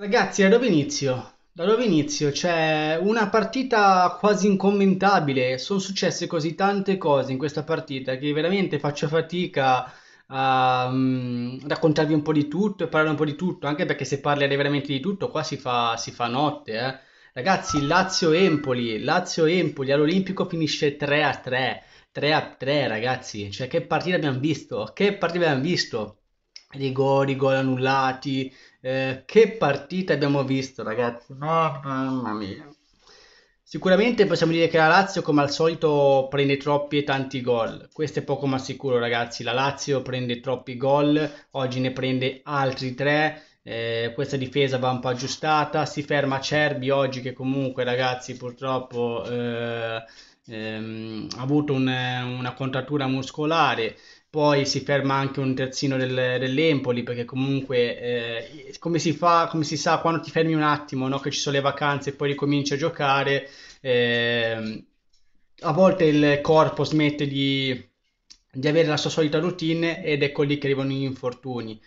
Ragazzi, da dove inizio? Da dove inizio? C'è una partita quasi incommentabile. Sono successe così tante cose in questa partita che veramente faccio fatica a mm, raccontarvi un po' di tutto e parlare un po' di tutto, anche perché se parlerei veramente di tutto qua si fa, si fa notte. Eh. Ragazzi, Lazio-Empoli, Lazio-Empoli all'Olimpico finisce 3 a 3. 3 a 3 ragazzi, cioè che partita abbiamo visto? Che partita abbiamo visto? rigori, gol annullati. Eh, che partita abbiamo visto, ragazzi! mamma mia. Sicuramente possiamo dire che la Lazio, come al solito, prende troppi e tanti gol. Questo è poco ma sicuro, ragazzi. La Lazio prende troppi gol, oggi ne prende altri tre. Eh, questa difesa va un po' aggiustata. Si ferma Cerbi oggi, che comunque, ragazzi, purtroppo eh, ehm, ha avuto un, una contrattura muscolare poi si ferma anche un terzino del, dell'Empoli perché comunque eh, come si fa come si sa quando ti fermi un attimo no? che ci sono le vacanze e poi ricominci a giocare eh, a volte il corpo smette di, di avere la sua solita routine ed ecco lì che arrivano gli infortuni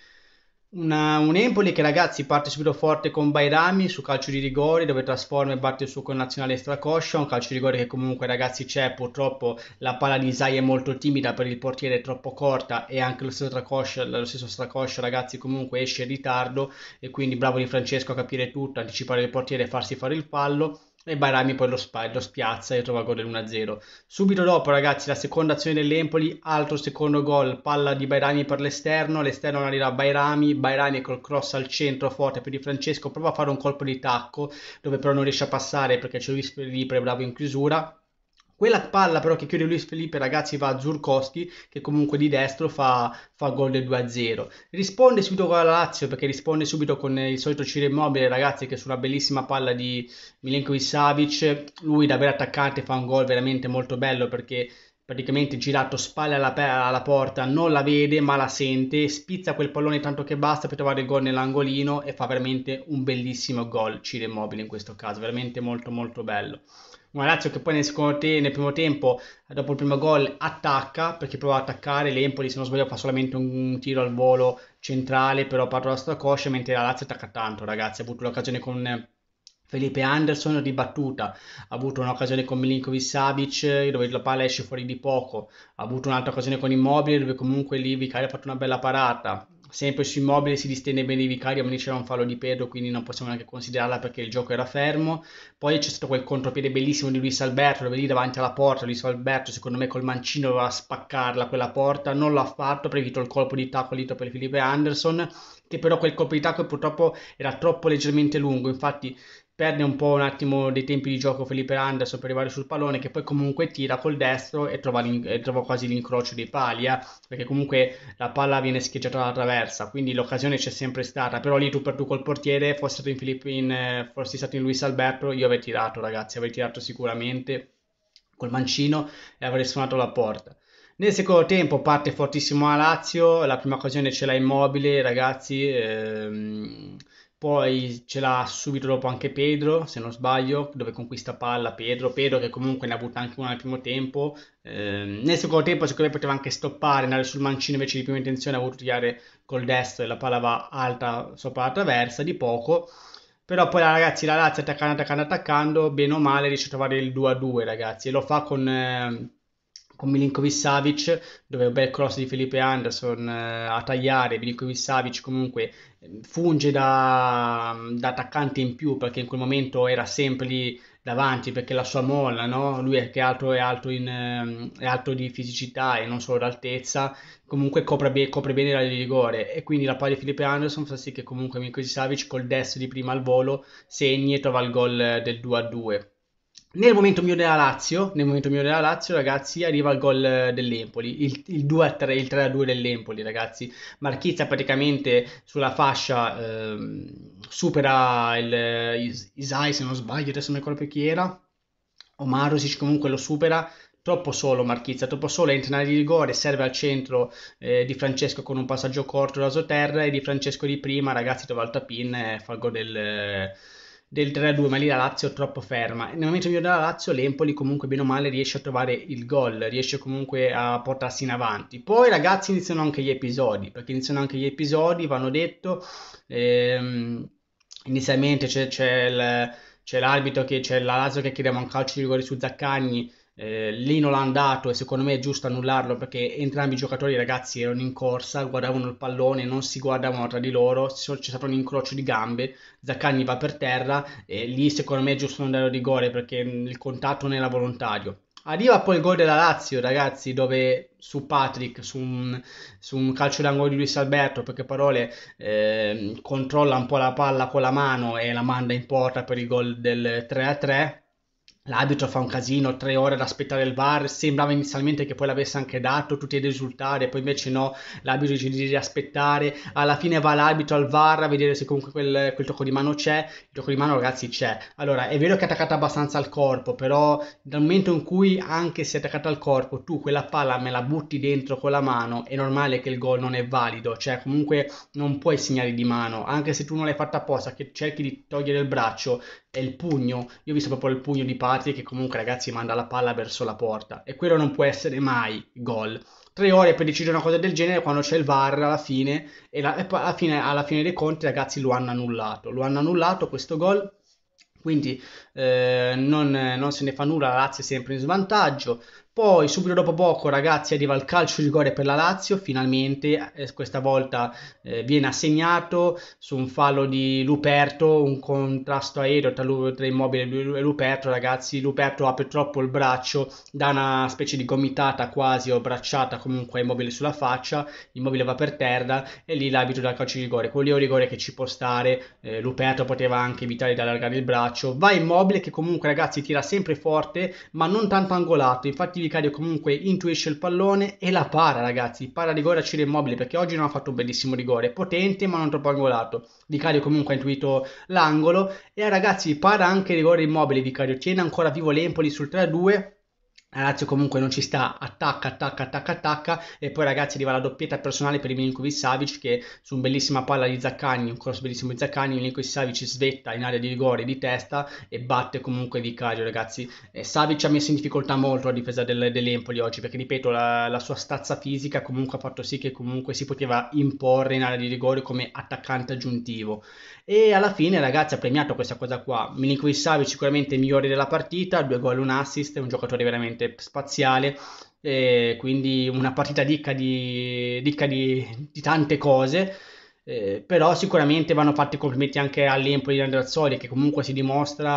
una, un Empoli che ragazzi parte subito forte con Bairami su calcio di rigore dove trasforma e batte il suo connazionale stracoscia un calcio di rigore che comunque ragazzi c'è purtroppo la palla di Isai è molto timida per il portiere è troppo corta e anche lo stesso stracoscia, lo stesso stracoscia ragazzi comunque esce in ritardo e quindi bravo di Francesco a capire tutto anticipare il portiere e farsi fare il fallo e Bairami poi lo, spa- lo spiazza e trova il gol dell'1-0. Subito dopo, ragazzi, la seconda azione dell'Empoli, altro secondo gol, palla di Bairami per l'esterno, l'esterno arriva a Bairami, Bairami col cross al centro forte per Di Francesco prova a fare un colpo di tacco, dove però non riesce a passare perché c'è Luis Felipe bravo in chiusura, quella palla però che chiude Luis Felipe, ragazzi, va a Zurkowski, che comunque di destro fa, fa gol del 2-0. Risponde subito con la Lazio, perché risponde subito con il solito Ciro Immobile, ragazzi, che su una bellissima palla di Milenkovic Savic, lui da vero attaccante fa un gol veramente molto bello, perché praticamente girato spalle alla, alla, porta, non la vede ma la sente, spizza quel pallone tanto che basta per trovare il gol nell'angolino e fa veramente un bellissimo gol Ciro Immobile in questo caso, veramente molto molto bello. Una Lazio che poi nel, secondo te- nel primo tempo, dopo il primo gol, attacca perché prova ad attaccare. L'Empoli, se non sbaglio, fa solamente un tiro al volo centrale, però parte la sua coscia, mentre la Lazio attacca tanto, ragazzi. Ha avuto l'occasione con Felipe Anderson ribattuta, ha avuto un'occasione con Milinkovic Savic dove la palla esce fuori di poco, ha avuto un'altra occasione con Immobile dove comunque lì Vicari ha fatto una bella parata, sempre su immobile si distende bene i vicari, ma lì c'era un fallo di Pedro, quindi non possiamo neanche considerarla perché il gioco era fermo. Poi c'è stato quel contropiede bellissimo di Luis Alberto, dove lì davanti alla porta Luis Alberto, secondo me col mancino doveva spaccarla quella porta, non l'ha fatto, ha previsto il colpo di tacco lì per Felipe Anderson che però quel colpo di tacco purtroppo era troppo leggermente lungo, infatti perde un po' un attimo dei tempi di gioco Felipe Anderson per arrivare sul pallone che poi comunque tira col destro e trova, e trova quasi l'incrocio dei pali eh? perché comunque la palla viene scheggiata dalla traversa quindi l'occasione c'è sempre stata però lì tu per tu col portiere fossi stato in, Filippo, in, stato in Luis Alberto io avrei tirato ragazzi avrei tirato sicuramente col mancino e avrei suonato la porta nel secondo tempo parte fortissimo la Lazio, la prima occasione ce l'ha Immobile, ragazzi, ehm, poi ce l'ha subito dopo anche Pedro, se non sbaglio, dove conquista palla Pedro, Pedro che comunque ne ha butta anche una nel primo tempo, ehm, nel secondo tempo secondo me poteva anche stoppare, andare sul mancino invece di prima intenzione, ha voluto tirare col destro e la palla va alta sopra la traversa, di poco, però poi ragazzi la Lazio attaccando, attaccando, attaccando, bene o male riesce a trovare il 2-2 ragazzi, e lo fa con... Ehm, con Milinkovic Savic, dove un bel cross di Felipe Anderson eh, a tagliare, Milinkovic Savic comunque ehm, funge da, da, attaccante in più perché in quel momento era sempre lì davanti perché la sua molla, no? lui è che altro è alto, in, ehm, è alto di fisicità e non solo d'altezza, comunque copre, be- copre bene l'area di rigore e quindi la palla di Felipe Anderson fa sì che comunque Milinkovic Savic col destro di prima al volo segni e trova il gol eh, del 2-2. Nel momento mio della Lazio, nel momento migliore della Lazio, ragazzi, arriva il gol eh, dell'Empoli, il, il 2 a 3, il 3 a 2 dell'Empoli, ragazzi. Marchizza praticamente sulla fascia eh, supera il, eh, Is- Isai, se non sbaglio, adesso non ricordo più chi era. Omarosic comunque lo supera, troppo solo Marchizza, troppo solo, entra in di rigore, serve al centro eh, di Francesco con un passaggio corto da Soterra e di Francesco di prima, ragazzi, trova il tapin e fa il gol del, del 3-2, ma lì la Lazio è troppo ferma. Nel momento migliore della Lazio, l'Empoli comunque bene o male riesce a trovare il gol, riesce comunque a portarsi in avanti. Poi ragazzi iniziano anche gli episodi, perché iniziano anche gli episodi, vanno detto, ehm, inizialmente c'è, c'è, il, c'è l'arbitro che c'è la Lazio che chiedeva un calcio di rigore su Zaccagni, eh, non l'ha andato e secondo me è giusto annullarlo perché entrambi i giocatori ragazzi erano in corsa, guardavano il pallone, non si guardavano tra di loro, c'è stato un incrocio di gambe, Zaccagni va per terra e lì secondo me è giusto andare a rigore perché il contatto non era volontario. Arriva poi il gol della Lazio, ragazzi, dove su Patrick, su un, su un calcio d'angolo di Luis Alberto, perché Parole eh, controlla un po' la palla con la mano e la manda in porta per il gol del 3-3, L'arbitro fa un casino, tre ore ad aspettare il VAR, sembrava inizialmente che poi l'avesse anche dato, tutti ad esultare, poi invece no, l'arbitro decide di aspettare, alla fine va l'arbitro al VAR a vedere se comunque quel, quel tocco di mano c'è, il tocco di mano ragazzi c'è. Allora, è vero che è attaccato abbastanza al corpo, però dal momento in cui anche se è attaccato al corpo, tu quella palla me la butti dentro con la mano, è normale che il gol non è valido, cioè comunque non puoi segnare di mano, anche se tu non l'hai fatta apposta, che cerchi di togliere il braccio, è il pugno. Io ho visto proprio il pugno di Patrick che comunque ragazzi manda la palla verso la porta e quello non può essere mai gol. Tre ore per decidere una cosa del genere quando c'è il VAR alla fine e, la, e alla, fine, alla fine dei conti ragazzi lo hanno annullato. Lo hanno annullato questo gol quindi eh, non, non, se ne fa nulla, la Lazio è sempre in svantaggio, poi, subito dopo poco, ragazzi, arriva il calcio di rigore per la Lazio, finalmente, eh, questa volta eh, viene assegnato su un fallo di Luperto, un contrasto aereo tra, Lu- tra Immobile e Luperto, ragazzi, Luperto apre troppo il braccio, dà una specie di gomitata quasi o bracciata comunque Immobile sulla faccia, Immobile va per terra e lì l'abito dal calcio di rigore, quello è un rigore che ci può stare, eh, Luperto poteva anche evitare di allargare il braccio, va Immobile che comunque ragazzi tira sempre forte ma non tanto angolato, infatti Vicario comunque intuisce il pallone e la para, ragazzi. Para rigore a Ciro Immobile perché oggi non ha fatto un bellissimo rigore, potente ma non troppo angolato. Vicario comunque ha intuito l'angolo e ragazzi para anche rigore Immobile Vicario, tiene ancora vivo l'Empoli sul 3-2 la Lazio comunque non ci sta, attacca, attacca, attacca, attacca e poi ragazzi arriva la doppietta personale per Milinkovic Savic che su un bellissima palla di Zaccagni, un cross bellissimo di Zaccagni, Milinkovic Savic svetta in area di rigore di testa e batte comunque Di Cario ragazzi. E Savic ha messo in difficoltà molto la difesa del, dell'Empoli oggi perché ripeto la, la, sua stazza fisica comunque ha fatto sì che comunque si poteva imporre in area di rigore come attaccante aggiuntivo. E alla fine ragazzi ha premiato questa cosa qua, Milinkovic Savic sicuramente migliore della partita, due gol, un assist, è un giocatore veramente veramente spaziale, eh, quindi una partita ricca di, ricca di, di tante cose. Eh, però sicuramente vanno fatti complimenti anche all'Empoli di Andreazzoli che comunque si dimostra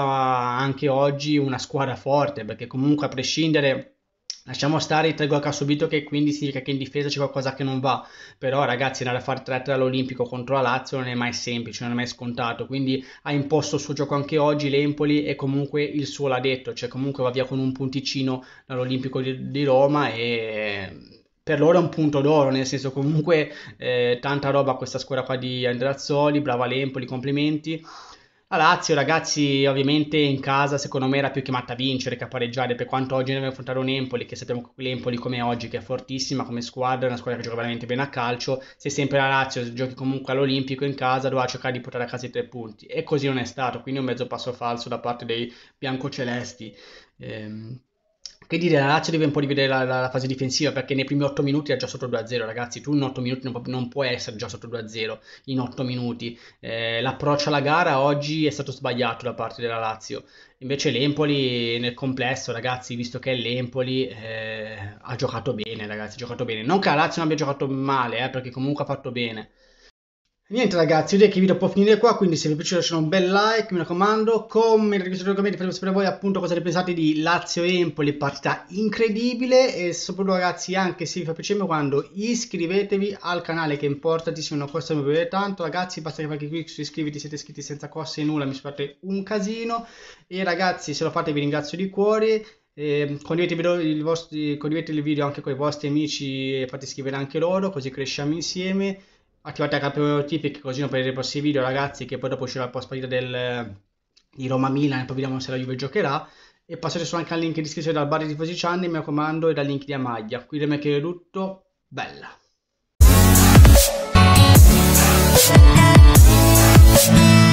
anche oggi una squadra forte perché comunque a prescindere Lasciamo stare i tre gol che ha subito, che quindi significa che in difesa c'è qualcosa che non va. Però, ragazzi, andare a fare 3-3 all'Olimpico contro la Lazio non è mai semplice, non è mai scontato. Quindi ha imposto il suo gioco anche oggi l'Empoli e comunque il suo l'ha detto. Cioè, comunque va via con un punticino dall'Olimpico di, di Roma e per loro è un punto d'oro, nel senso comunque eh, tanta roba questa squadra qua di Andreazzoli, brava l'Empoli, complimenti. La Lazio, ragazzi, ovviamente in casa secondo me era più chiamata a vincere che a pareggiare, per quanto oggi deve affrontare un Empoli, che sappiamo che l'Empoli come oggi, che è fortissima come squadra, è una squadra che gioca veramente bene a calcio, se sempre la Lazio giochi comunque all'Olimpico in casa, doveva cercare di portare a casa i tre punti, e così non è stato, quindi un mezzo passo falso da parte dei biancocelesti. Ehm, che dire, la Lazio deve un po' rivedere la, la, la, fase difensiva perché nei primi 8 minuti era già sotto 2-0, ragazzi. Tu in 8 minuti non, pu- non puoi essere già sotto 2-0 in 8 minuti. Eh, l'approccio alla gara oggi è stato sbagliato da parte della Lazio. Invece l'Empoli nel complesso, ragazzi, visto che è l'Empoli, eh, ha giocato bene, ragazzi, ha giocato bene. Non che la Lazio non abbia giocato male, eh, perché comunque ha fatto bene Niente ragazzi, direi che il video può finire qua, quindi se vi è piaciuto lasciate un bel like, mi raccomando, commentate, registrate i commenti, fatemi sapere voi appunto cosa ne pensate di Lazio-Empoli, partita incredibile e soprattutto ragazzi anche se vi fa piacere quando iscrivetevi al canale che è importantissimo, non costa più tanto, ragazzi basta che fate clic su iscriviti, siete iscritti senza coste nulla, mi fate un casino e ragazzi se lo fate vi ringrazio di cuore eh, condividete, il vostro, condividete il video anche con i vostri amici e fate iscrivere anche loro così cresciamo insieme attivate la campanella di notifiche così non perdete i prossimi video ragazzi che poi dopo uscirà la post partita del, eh, di Roma-Milan e poi vediamo se la Juve giocherà e passate su anche al link in descrizione dal bar di Tifosi Channel mi raccomando e dal link di Amaglia qui da me che è tutto, bella We'll be right back.